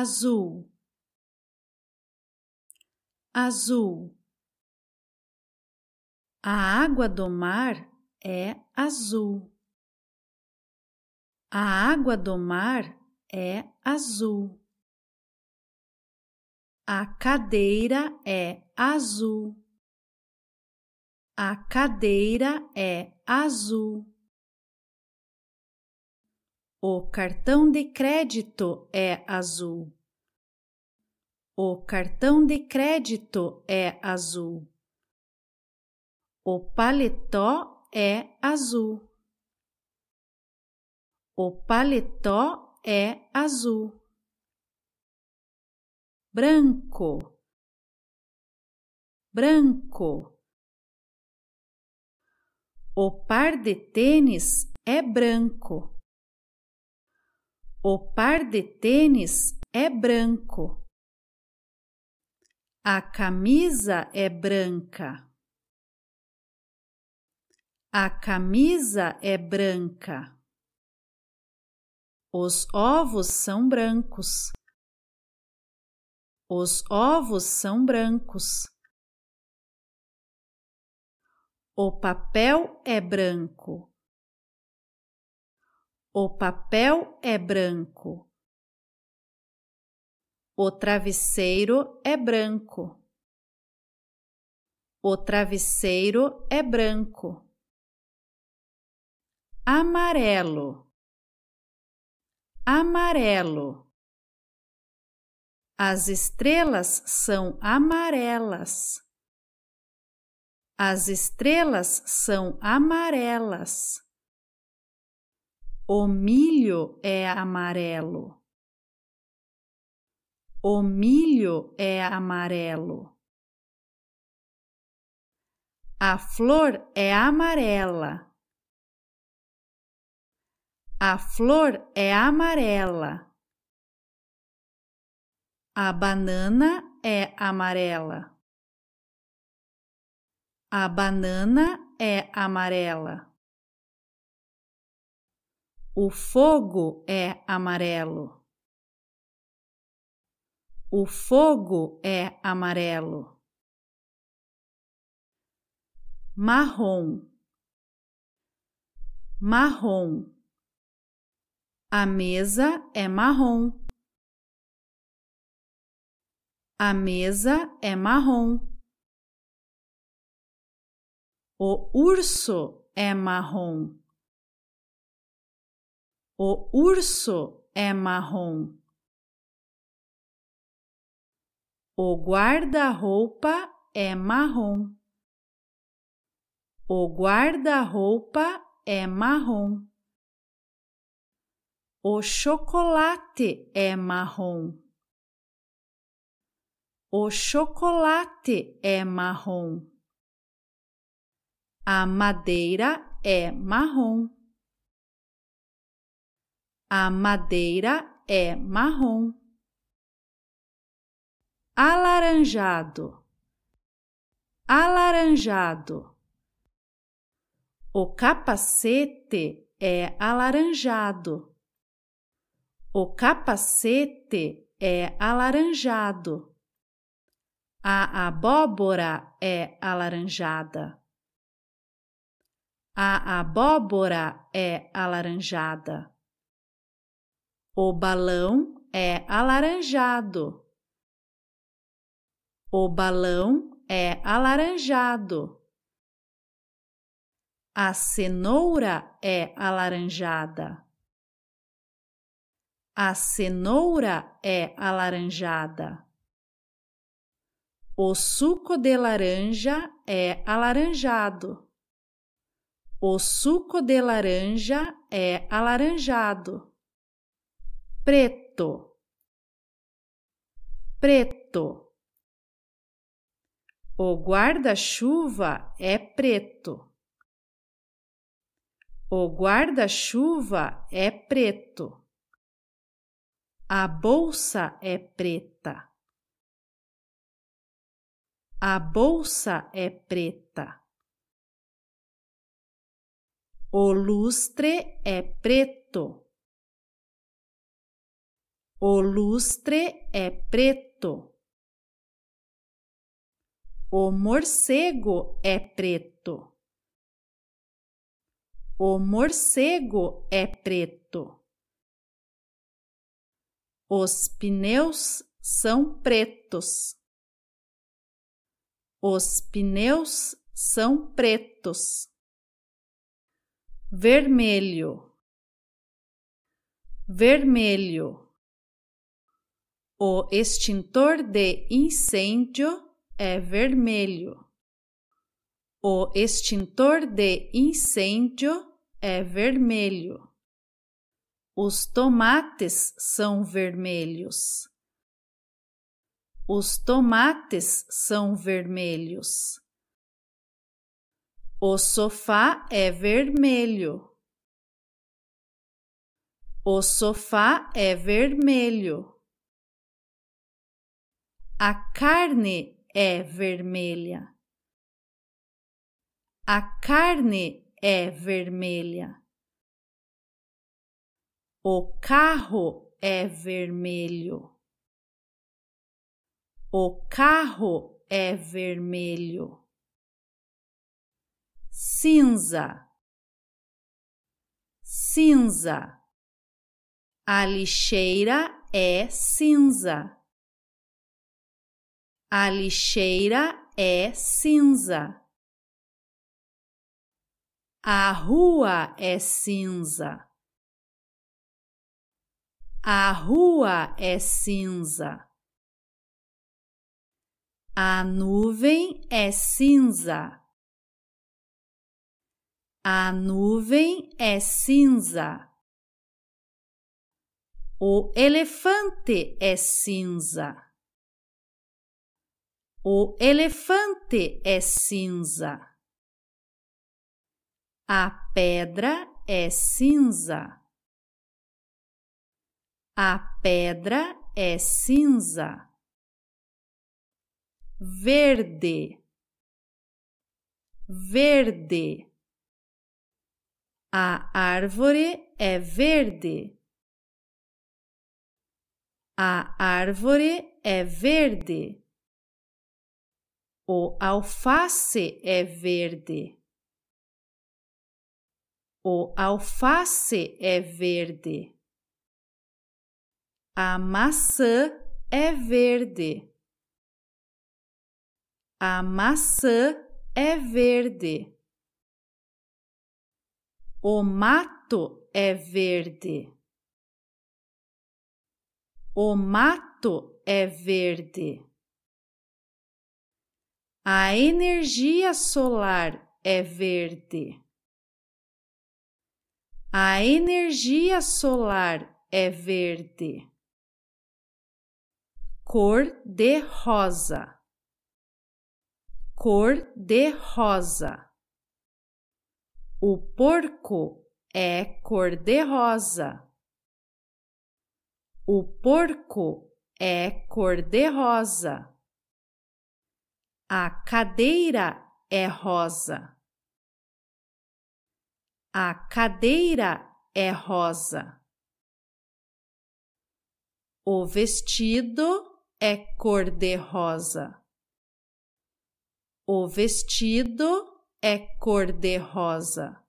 azul, azul. A água do mar é azul. A água do mar é azul. A cadeira é azul. A cadeira é azul. O cartão de crédito é azul. O cartão de crédito é azul. O paletó é azul. O paletó é azul. Branco, branco. O par de tênis é branco. O par de tênis é branco. A camisa é branca. A camisa é branca. Os ovos são brancos. Os ovos são brancos. O papel é branco. O papel é branco. O travesseiro é branco. O travesseiro é branco. Amarelo. Amarelo. As estrelas são amarelas. As estrelas são amarelas. O milho é amarelo. O milho é amarelo. A flor é amarela. A flor é amarela. A banana é amarela. A banana é amarela. O fogo é amarelo. O fogo é amarelo. Marrom. Marrom. A mesa é marrom. A mesa é marrom. O urso é marrom. O urso é marrom. O guarda-roupa é marrom. O guarda-roupa é marrom. O chocolate é marrom. O chocolate é marrom. A madeira é marrom. A madeira é marrom. Alaranjado. Alaranjado. O capacete é alaranjado. O capacete é alaranjado. A abóbora é alaranjada. A abóbora é alaranjada. O balão é alaranjado. O balão é alaranjado. A cenoura é alaranjada. A cenoura é alaranjada. O suco de laranja é alaranjado. O suco de laranja é alaranjado preto, preto. O guarda-chuva é preto. O guarda-chuva é preto. A bolsa é preta. A bolsa é preta. O lustre é preto. O lustre é preto. O morcego é preto. O morcego é preto. Os pneus são pretos. Os pneus são pretos. Vermelho, vermelho. O extintor de incêndio é vermelho. O extintor de incêndio é vermelho. Os tomates são vermelhos. Os tomates são vermelhos. O sofá é vermelho. O sofá é vermelho. A carne é vermelha. A carne é vermelha. O carro é vermelho. O carro é vermelho. Cinza. Cinza. A lixeira é cinza. A lixeira é cinza. A rua é cinza. A rua é cinza. A nuvem é cinza. A nuvem é cinza. O elefante é cinza. O elefante é cinza. A pedra é cinza. A pedra é cinza. Verde, verde. A árvore é verde. A árvore é verde. O alface é verde. O alface é verde. A maçã é verde. A maçã é verde. O mato é verde. O mato é verde. A energia solar é verde. A energia solar é verde. Cor de rosa. Cor de rosa. O porco é cor de rosa. O porco é cor de rosa. A cadeira é rosa. A cadeira é rosa. O vestido é cor-de-rosa. O vestido é cor-de-rosa.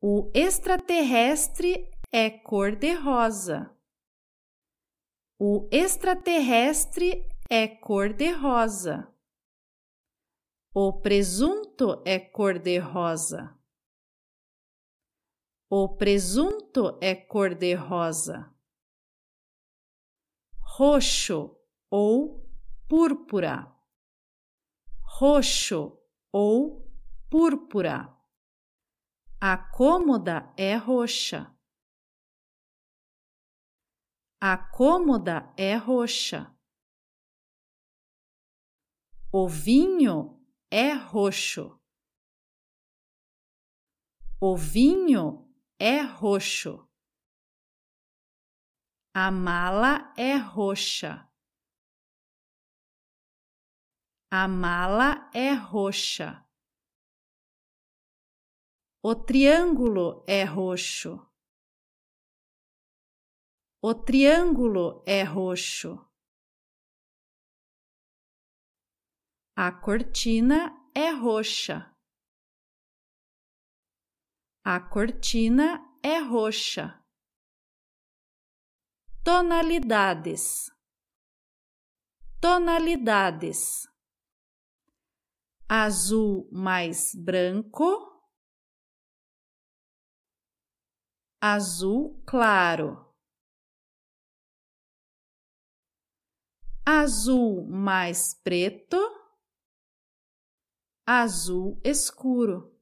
O extraterrestre é cor-de-rosa. O extraterrestre é cor-de-rosa. O presunto é cor-de-rosa. O presunto é cor-de-rosa. Roxo ou púrpura. Roxo ou púrpura. A cômoda é roxa. A cômoda é roxa. O vinho é roxo. O vinho é roxo. A mala é roxa. A mala é roxa. O triângulo é roxo. O triângulo é roxo. A cortina é roxa. A cortina é roxa. Tonalidades. Tonalidades. Azul mais branco. azul claro. Azul mais preto, azul escuro.